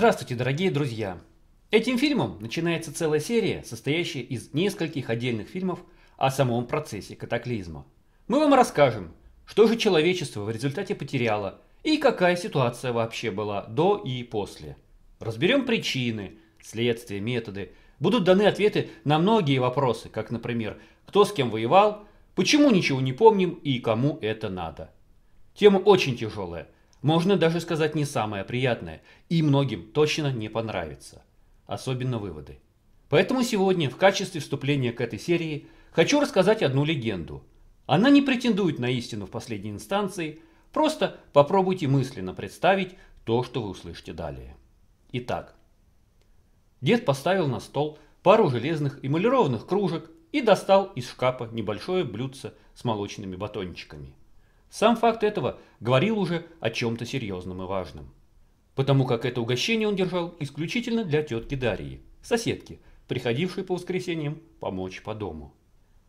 Здравствуйте, дорогие друзья! Этим фильмом начинается целая серия, состоящая из нескольких отдельных фильмов о самом процессе катаклизма. Мы вам расскажем, что же человечество в результате потеряло и какая ситуация вообще была до и после. Разберем причины, следствия, методы. Будут даны ответы на многие вопросы, как, например, кто с кем воевал, почему ничего не помним и кому это надо. Тема очень тяжелая – можно даже сказать не самое приятное, и многим точно не понравится. Особенно выводы. Поэтому сегодня в качестве вступления к этой серии хочу рассказать одну легенду. Она не претендует на истину в последней инстанции, просто попробуйте мысленно представить то, что вы услышите далее. Итак, дед поставил на стол пару железных эмалированных кружек и достал из шкафа небольшое блюдце с молочными батончиками. Сам факт этого говорил уже о чем-то серьезном и важном. Потому как это угощение он держал исключительно для тетки Дарьи, соседки, приходившей по воскресеньям помочь по дому.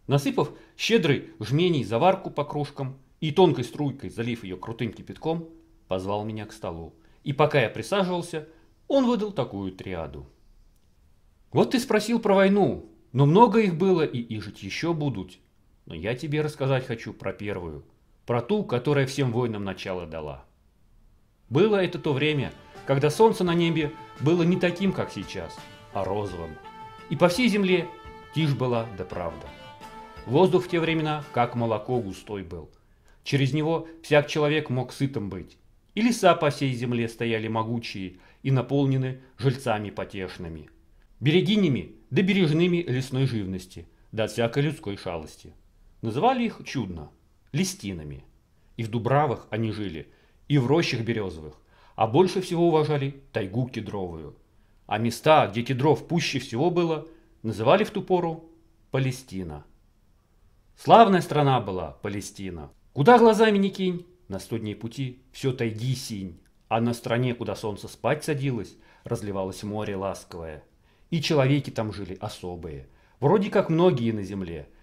Насыпав щедрый жменей заварку по кружкам и тонкой струйкой залив ее крутым кипятком, позвал меня к столу. И пока я присаживался, он выдал такую триаду. «Вот ты спросил про войну, но много их было и ижить еще будут. Но я тебе рассказать хочу про первую, про ту, которая всем воинам начало дала. Было это то время, когда солнце на небе было не таким, как сейчас, а розовым. И по всей земле тишь была да правда. Воздух в те времена, как молоко, густой был. Через него всяк человек мог сытым быть. И леса по всей земле стояли могучие и наполнены жильцами потешными. Берегинями да бережными лесной живности, да всякой людской шалости. Называли их чудно – листинами. И в дубравах они жили, и в рощах березовых, а больше всего уважали тайгу кедровую. А места, где кедров пуще всего было, называли в ту пору Палестина. Славная страна была Палестина. Куда глазами не кинь, на сто пути все тайги синь, а на стране, куда солнце спать садилось, разливалось море ласковое. И человеки там жили особые, вроде как многие на земле –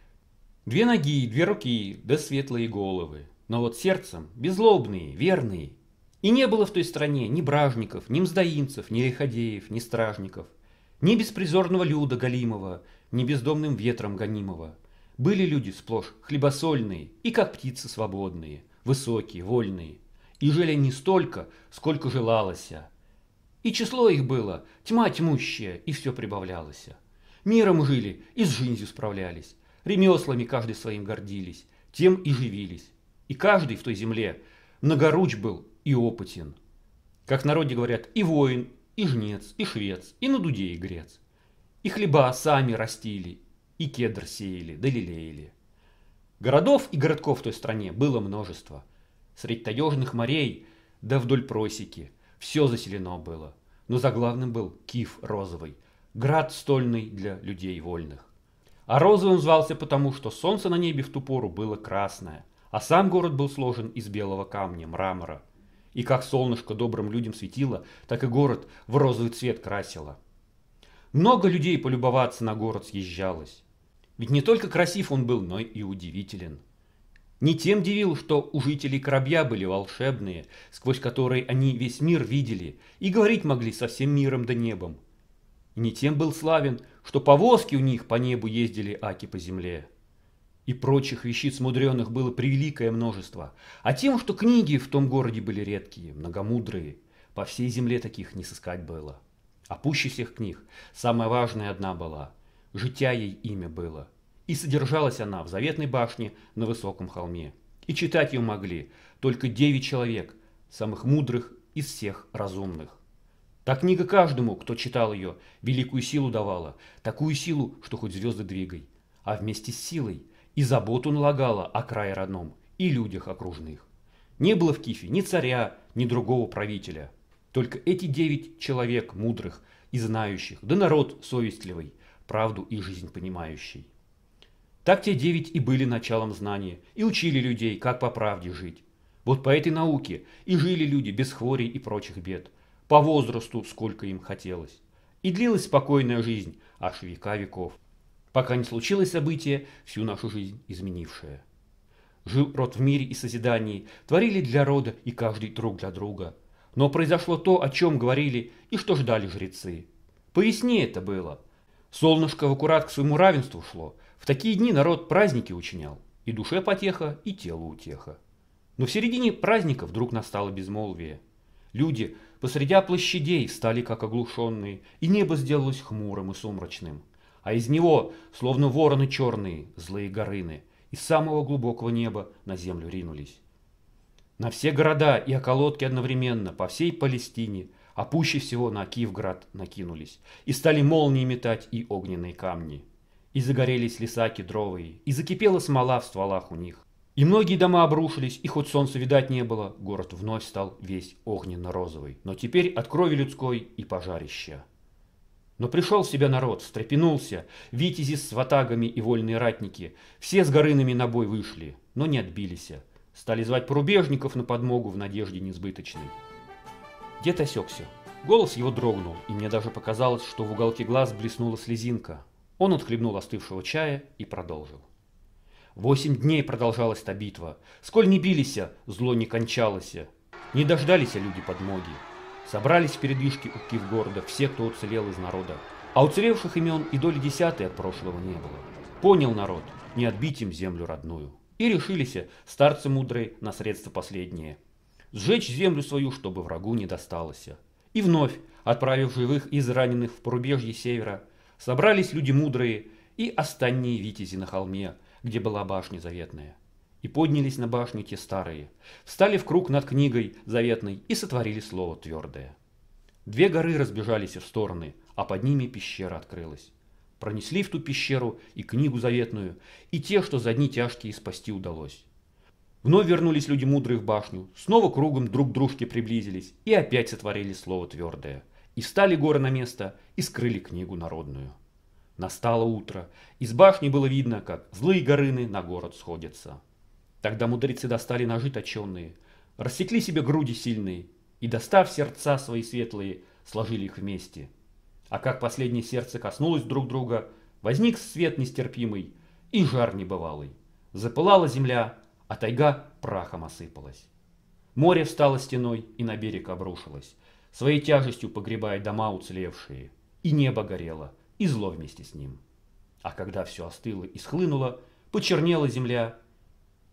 Две ноги, две руки, да светлые головы. Но вот сердцем безлобные, верные. И не было в той стране ни бражников, ни мздоимцев, ни лиходеев, ни стражников, ни беспризорного люда Галимова, ни бездомным ветром гонимого. Были люди сплошь хлебосольные и как птицы свободные, высокие, вольные. И жили не столько, сколько желалося. И число их было, тьма тьмущая, и все прибавлялось. Миром жили и с жизнью справлялись. Ремеслами каждый своим гордились, тем и живились. И каждый в той земле многоруч был и опытен. Как в народе говорят, и воин, и жнец, и швец, и на дуде игрец. И хлеба сами растили, и кедр сеяли, да лелеяли. Городов и городков в той стране было множество. Средь таежных морей, да вдоль просеки, все заселено было. Но за главным был Киев розовый, град стольный для людей вольных. А розовым звался потому, что солнце на небе в ту пору было красное, а сам город был сложен из белого камня, мрамора. И как солнышко добрым людям светило, так и город в розовый цвет красило. Много людей полюбоваться на город съезжалось. Ведь не только красив он был, но и удивителен. Не тем дивил, что у жителей корабля были волшебные, сквозь которые они весь мир видели и говорить могли со всем миром да небом и не тем был славен, что повозки у них по небу ездили, аки по земле. И прочих вещиц мудреных было превеликое множество, а тем, что книги в том городе были редкие, многомудрые, по всей земле таких не сыскать было. А пуще всех книг самая важная одна была, житя ей имя было, и содержалась она в заветной башне на высоком холме. И читать ее могли только девять человек, самых мудрых из всех разумных. Та книга каждому, кто читал ее, великую силу давала, такую силу, что хоть звезды двигай. А вместе с силой и заботу налагала о крае родном и людях окружных. Не было в Кифе ни царя, ни другого правителя. Только эти девять человек мудрых и знающих, да народ совестливый, правду и жизнь понимающий. Так те девять и были началом знания, и учили людей, как по правде жить. Вот по этой науке и жили люди без хворей и прочих бед – по возрасту, сколько им хотелось. И длилась спокойная жизнь аж века веков, пока не случилось событие, всю нашу жизнь изменившее. Жил род в мире и созидании, творили для рода и каждый друг для друга. Но произошло то, о чем говорили и что ждали жрецы. Пояснее это было. Солнышко в аккурат к своему равенству шло. В такие дни народ праздники учинял. И душе потеха, и телу утеха. Но в середине праздника вдруг настало безмолвие. Люди – Посредя площадей встали, как оглушенные, и небо сделалось хмурым и сумрачным. А из него, словно вороны черные, злые горыны, из самого глубокого неба на землю ринулись. На все города и околотки одновременно, по всей Палестине, а пуще всего на Киевград накинулись, и стали молнии метать и огненные камни. И загорелись леса кедровые, и закипела смола в стволах у них. И многие дома обрушились, и хоть солнца видать не было, город вновь стал весь огненно-розовый. Но теперь от крови людской и пожарища. Но пришел в себя народ, встрепенулся, витязи с ватагами и вольные ратники. Все с горынами на бой вышли, но не отбились. Стали звать порубежников на подмогу в надежде несбыточной. Дед осекся. Голос его дрогнул, и мне даже показалось, что в уголке глаз блеснула слезинка. Он отхлебнул остывшего чая и продолжил. Восемь дней продолжалась та битва. Сколь не билися, зло не кончалось. Не дождались люди подмоги. Собрались в передвижке у Кивгорода все, кто уцелел из народа. А уцелевших имен и доли десятой от прошлого не было. Понял народ, не отбить им землю родную. И решились старцы мудрые на средства последние. Сжечь землю свою, чтобы врагу не досталось. И вновь, отправив живых и раненых в порубежье севера, собрались люди мудрые и остальные витязи на холме – где была башня заветная. И поднялись на башню те старые, встали в круг над книгой заветной и сотворили слово твердое. Две горы разбежались в стороны, а под ними пещера открылась. Пронесли в ту пещеру и книгу заветную, и те, что за дни тяжкие спасти удалось. Вновь вернулись люди мудрые в башню, снова кругом друг к дружке приблизились и опять сотворили слово твердое. И встали горы на место и скрыли книгу народную. Настало утро. Из башни было видно, как злые горыны на город сходятся. Тогда мудрецы достали ножи точенные, рассекли себе груди сильные и, достав сердца свои светлые, сложили их вместе. А как последнее сердце коснулось друг друга, возник свет нестерпимый и жар небывалый. Запылала земля, а тайга прахом осыпалась. Море встало стеной и на берег обрушилось, своей тяжестью погребая дома уцелевшие. И небо горело, и зло вместе с ним. А когда все остыло и схлынуло, почернела земля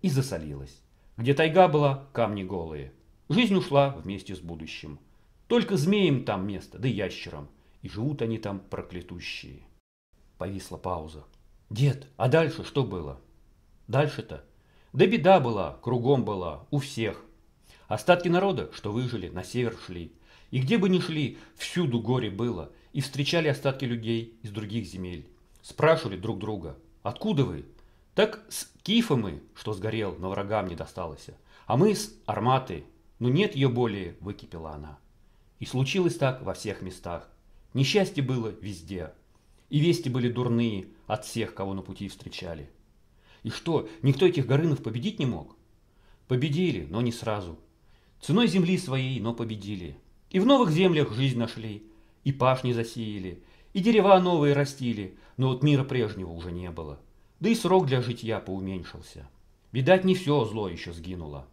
и засолилась. Где тайга была, камни голые. Жизнь ушла вместе с будущим. Только змеям там место, да ящерам. И живут они там проклятущие. Повисла пауза. «Дед, а дальше что было?» «Дальше-то?» «Да беда была, кругом была, у всех. Остатки народа, что выжили, на север шли. И где бы ни шли, всюду горе было и встречали остатки людей из других земель. Спрашивали друг друга, откуда вы? Так с Кифа мы, что сгорел, но врагам не досталось. А мы с Арматы, но нет ее более, выкипела она. И случилось так во всех местах. Несчастье было везде. И вести были дурные от всех, кого на пути встречали. И что, никто этих горынов победить не мог? Победили, но не сразу. Ценой земли своей, но победили. И в новых землях жизнь нашли, и пашни засеяли, и дерева новые растили, но вот мира прежнего уже не было. Да и срок для житья поуменьшился. Видать, не все зло еще сгинуло.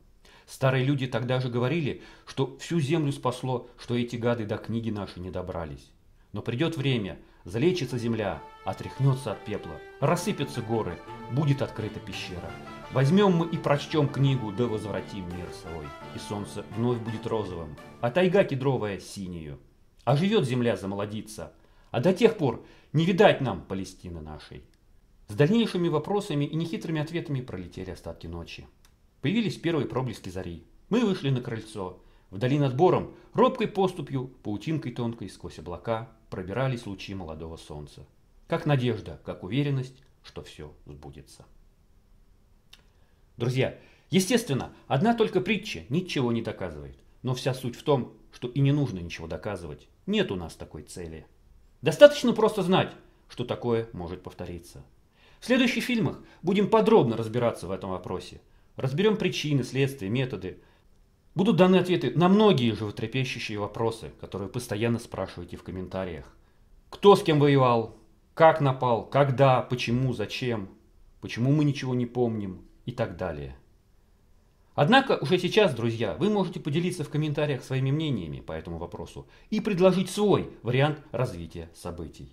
Старые люди тогда же говорили, что всю землю спасло, что эти гады до книги наши не добрались. Но придет время, залечится земля, отряхнется от пепла, рассыпятся горы, будет открыта пещера. Возьмем мы и прочтем книгу, да возвратим мир свой, и солнце вновь будет розовым, а тайга кедровая синею. А живет земля замолодится. А до тех пор не видать нам Палестины нашей. С дальнейшими вопросами и нехитрыми ответами пролетели остатки ночи. Появились первые проблески зари. Мы вышли на крыльцо. Вдали над бором, робкой поступью, паутинкой тонкой сквозь облака пробирались лучи молодого солнца. Как надежда, как уверенность, что все сбудется. Друзья, естественно, одна только притча ничего не доказывает. Но вся суть в том, что и не нужно ничего доказывать. Нет у нас такой цели. Достаточно просто знать, что такое может повториться. В следующих фильмах будем подробно разбираться в этом вопросе. Разберем причины, следствия, методы. Будут даны ответы на многие животрепещущие вопросы, которые постоянно спрашиваете в комментариях. Кто с кем воевал? Как напал? Когда? Почему? Зачем? Почему мы ничего не помним? И так далее. Однако уже сейчас, друзья, вы можете поделиться в комментариях своими мнениями по этому вопросу и предложить свой вариант развития событий.